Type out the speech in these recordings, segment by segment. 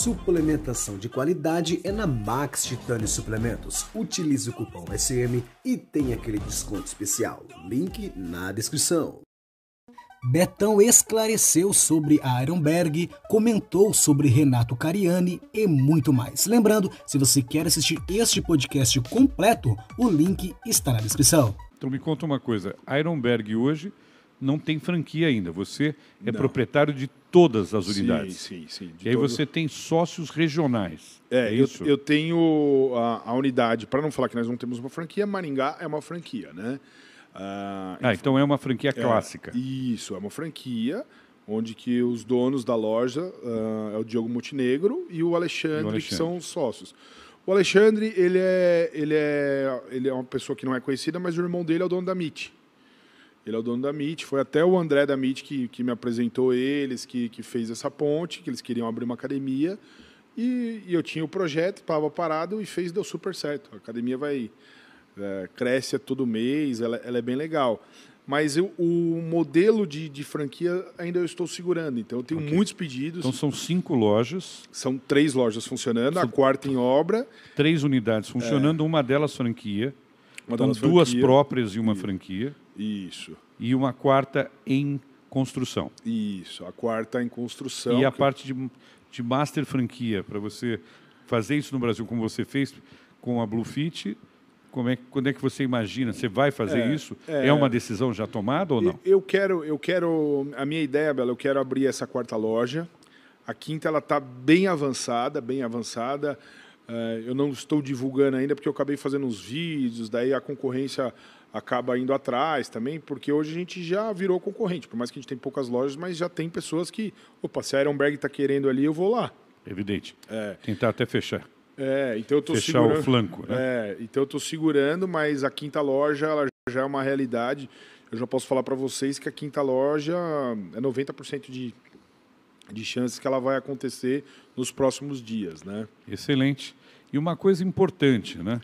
Suplementação de qualidade é na Max Titânio Suplementos. Utilize o cupom SM e tem aquele desconto especial. Link na descrição. Betão esclareceu sobre a Ironberg, comentou sobre Renato Cariani e muito mais. Lembrando, se você quer assistir este podcast completo, o link está na descrição. Então me conta uma coisa, Ironberg hoje não tem franquia ainda. Você é não. proprietário de todas as unidades. Sim, sim, sim. E aí todo... você tem sócios regionais. É, é isso? Eu, eu tenho a, a unidade, para não falar que nós não temos uma franquia, Maringá é uma franquia, né? Ah, ah então é uma franquia é, clássica. Isso, é uma franquia onde que os donos da loja uh, é o Diogo Montenegro e o Alexandre, e o Alexandre. que são os sócios. O Alexandre, ele é, ele, é, ele é uma pessoa que não é conhecida, mas o irmão dele é o dono da MIT. Ele é o dono da MIT. Foi até o André da MIT que, que me apresentou eles, que, que fez essa ponte, que eles queriam abrir uma academia. E, e eu tinha o projeto, estava parado e fez, deu super certo. A academia vai é, cresce a todo mês, ela, ela é bem legal. Mas eu, o modelo de, de, franquia ainda eu estou segurando. Então, eu tenho okay. muitos pedidos. Então, são cinco lojas. São três lojas funcionando, são a quarta em obra. Três unidades funcionando, é. uma delas franquia. Uma então, delas duas próprias e uma franquia. Isso. E uma quarta em construção. Isso, a quarta em construção. E a parte de, de master franquia, para você fazer isso no Brasil como você fez com a Bluefit, como é, quando é que você imagina? Você vai fazer é, isso? É, é, uma decisão já tomada ou não? Eu quero, eu quero. A minha ideia, Bela, eu quero abrir essa quarta loja. A quinta ela está bem avançada, bem avançada. É, eu não estou divulgando ainda porque eu acabei fazendo uns vídeos, daí a concorrência acaba indo atrás também, porque hoje a gente já virou concorrente, por mais que a gente tem poucas lojas, mas já tem pessoas que, opa, se a Ironberg está querendo ali, eu vou lá. Evidente. É. Tentar até fechar. É, então eu estou segurando. fechar o flanco, né? É, então eu estou segurando, mas a quinta loja ela já é uma realidade. Eu já posso falar para vocês que a quinta loja é 90% de de chances que ela vai acontecer nos próximos dias. Né? Excelente. E uma coisa importante, né?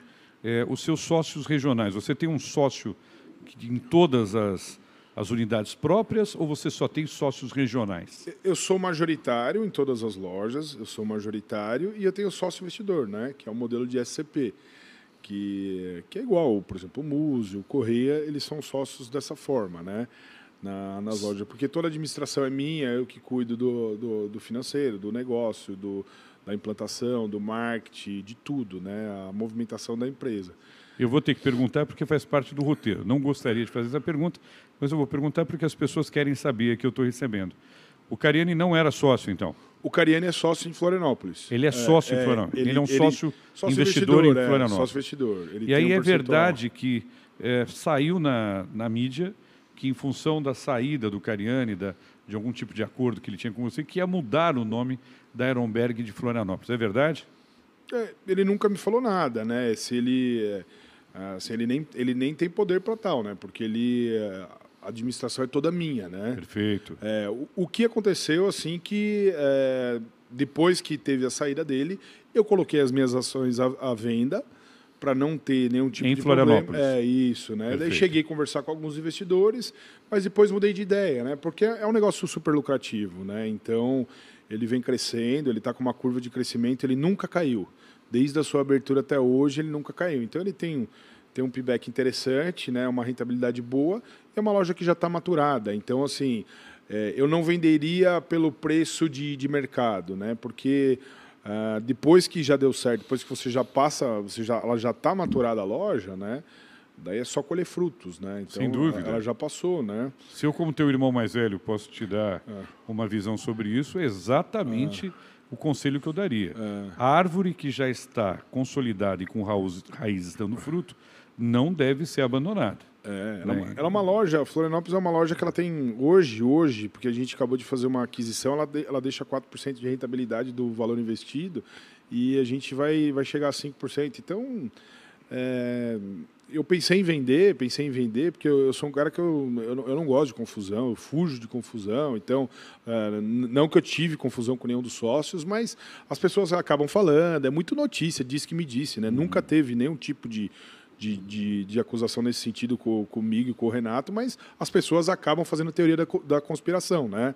É, os seus sócios regionais, você tem um sócio em todas as, as unidades próprias ou você só tem sócios regionais? Eu sou majoritário em todas as lojas, eu sou majoritário e eu tenho sócio investidor, né? que é o modelo de SCP, que, que é igual, por exemplo, o Múzio, o Correia, eles são sócios dessa forma. Né? na, nas lojas, porque toda a administração é minha, é eu que cuido do, do, do financeiro, do negócio, do, da implantação, do marketing, de tudo, né? a movimentação da empresa. Eu vou ter que perguntar porque faz parte do roteiro. Não gostaria de fazer essa pergunta, mas eu vou perguntar porque as pessoas querem saber que eu estou recebendo. O Cariani não era sócio, então? O Cariani é sócio em Florianópolis. Ele é, é sócio é, em Florianópolis. ele, ele, é um sócio, ele, sócio investidor, investidor, em é, Florianópolis. É, sócio investidor. Ele e aí um é verdade que é, saiu na, na mídia que, em função da saída do Cariani, da, de algum tipo de acordo que ele tinha com você, que ia mudar o nome da Aeronberg de Florianópolis. É verdade? É, ele nunca me falou nada, né? Se ele, é, ah, se ele, nem, ele nem tem poder para tal, né? Porque ele é, a administração é toda minha, né? Perfeito. É, o, o, que aconteceu assim que é, depois que teve a saída dele, eu coloquei as minhas ações à, à venda para não ter nenhum tipo em de Florianópolis. problema. É isso, né? Perfeito. Daí cheguei a conversar com alguns investidores, mas depois mudei de ideia, né? Porque é um negócio super lucrativo, né? Então ele vem crescendo, ele está com uma curva de crescimento, ele nunca caiu. Desde a sua abertura até hoje, ele nunca caiu. Então ele tem tem um payback interessante, né? Uma rentabilidade boa. É uma loja que já está maturada. Então assim, é, eu não venderia pelo preço de, de mercado, né? Porque Uh, depois que já deu certo, depois que você já passa, você já, ela já está maturada a loja, né? Daí é só colher frutos, né? Então, Sem dúvida. Ela já passou, né? Se eu, como teu irmão mais velho, posso te dar é. uma visão sobre isso, é exatamente é. o conselho que eu daria. É. A árvore que já está consolidada e com raízes dando fruto não deve ser abandonada. É, ela, né? uma, é uma loja, a Florianópolis é uma loja que ela tem hoje, hoje, porque a gente acabou de fazer uma aquisição, ela, de, ela deixa 4% de rentabilidade do valor investido e a gente vai, vai chegar a 5%. Então, é, eu pensei em vender, pensei em vender, porque eu, eu sou um cara que eu, eu não, eu, não gosto de confusão, eu fujo de confusão. Então, é, não que eu tive confusão com nenhum dos sócios, mas as pessoas acabam falando, é muito notícia, diz que me disse, né? Uhum. Nunca teve nenhum tipo de de, de, de, acusação nesse sentido com, comigo e com o Renato, mas as pessoas acabam fazendo teoria da, da conspiração, né?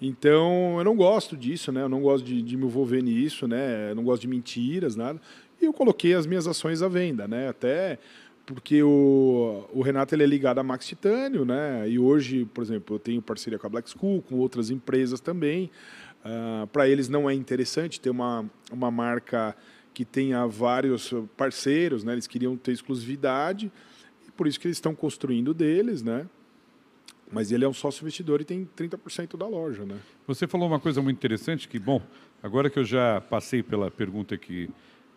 Então, eu não gosto disso, né? Eu não gosto de, de me envolver nisso, né? Eu não gosto de mentiras, nada. E eu coloquei as minhas ações à venda, né? Até porque o, o Renato ele é ligado a Max Titânio, né? E hoje, por exemplo, eu tenho parceria com a Black School, com outras empresas também. Uh, ah, Para eles não é interessante ter uma, uma marca que tenha vários eh, parceiros, né? Eles queriam ter exclusividade, e por isso que eles estão construindo deles, né? Mas ele é um sócio investidor e tem 30% da loja, né? Você falou uma coisa muito interessante que, bom, agora que eu já passei pela pergunta que,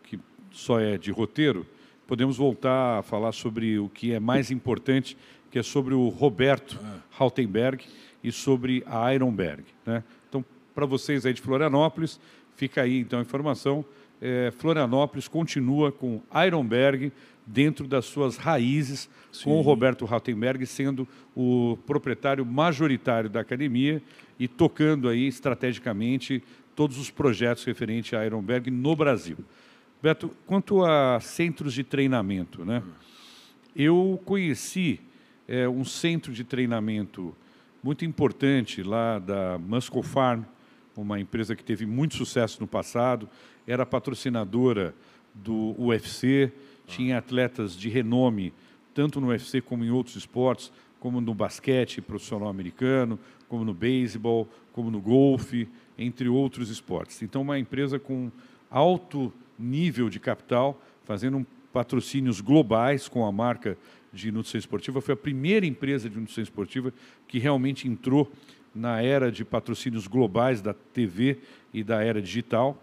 que só é de roteiro, podemos voltar a falar sobre o que é mais importante, que é sobre o Roberto ah. Haltenberg e sobre a Ironberg, né? Então, para vocês aí de Florianópolis, fica aí então a informação é, Florianópolis continua com Ironberg dentro das suas raízes, Sim. com o Roberto Rattenberg sendo o proprietário majoritário da academia e tocando aí estrategicamente todos os projetos referentes a Ironberg no Brasil. Beto, quanto a centros de treinamento, né? Eu conheci é, um centro de treinamento muito importante lá da Musco Farm, uma empresa que teve muito sucesso no passado, era patrocinadora do UFC, tinha atletas de renome, tanto no UFC como em outros esportes, como no basquete profissional americano, como no beisebol, como no golfe, entre outros esportes. Então, uma empresa com alto nível de capital, fazendo patrocínios globais com a marca de nutrição esportiva, foi a primeira empresa de nutrição esportiva que realmente entrou na era de patrocínios globais da TV e da era digital.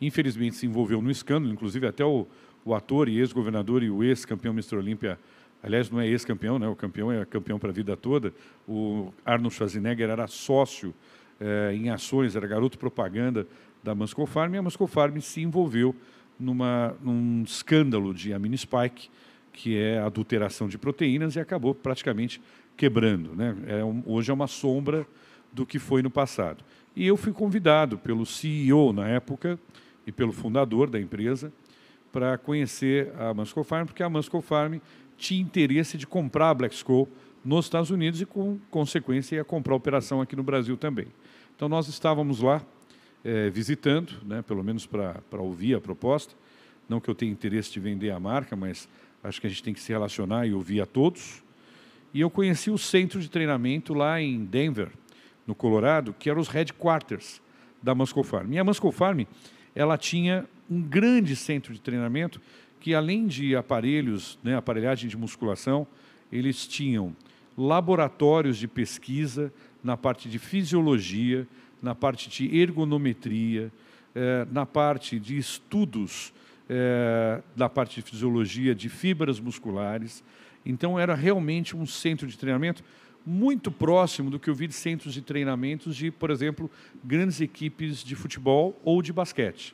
Infelizmente se envolveu no escândalo, inclusive até o, o ator e ex-governador e o ex-campeão Mr. Olímpia, aliás, não é ex-campeão, né? o campeão é campeão para a vida toda, o Arnold Schwarzenegger era sócio eh, em ações, era garoto propaganda da Muscle Farm, e a Muscle Farm se envolveu numa, num escândalo de Amino Spike, que é a adulteração de proteínas, e acabou praticamente quebrando. Né? É um, hoje é uma sombra do que foi no passado. E eu fui convidado pelo CEO na época e pelo fundador da empresa para conhecer a Musco Farm, porque a Musco Farm tinha interesse de comprar a Blackskull nos Estados Unidos e, com consequência, ia comprar a operação aqui no Brasil também. Então, nós estávamos lá é, visitando, né, pelo menos para ouvir a proposta. Não que eu tenha interesse de vender a marca, mas Acho que a gente tem que se relacionar e ouvir a todos. E eu conheci o centro de treinamento lá em Denver, no Colorado, que eram os headquarters da Muscle Farm. E a Farm, ela tinha um grande centro de treinamento que, além de aparelhos, né, aparelhagem de musculação, eles tinham laboratórios de pesquisa na parte de fisiologia, na parte de ergonometria, eh, na parte de estudos é, da parte de fisiologia, de fibras musculares. Então, era realmente um centro de treinamento muito próximo do que eu vi de centros de treinamentos de, por exemplo, grandes equipes de futebol ou de basquete.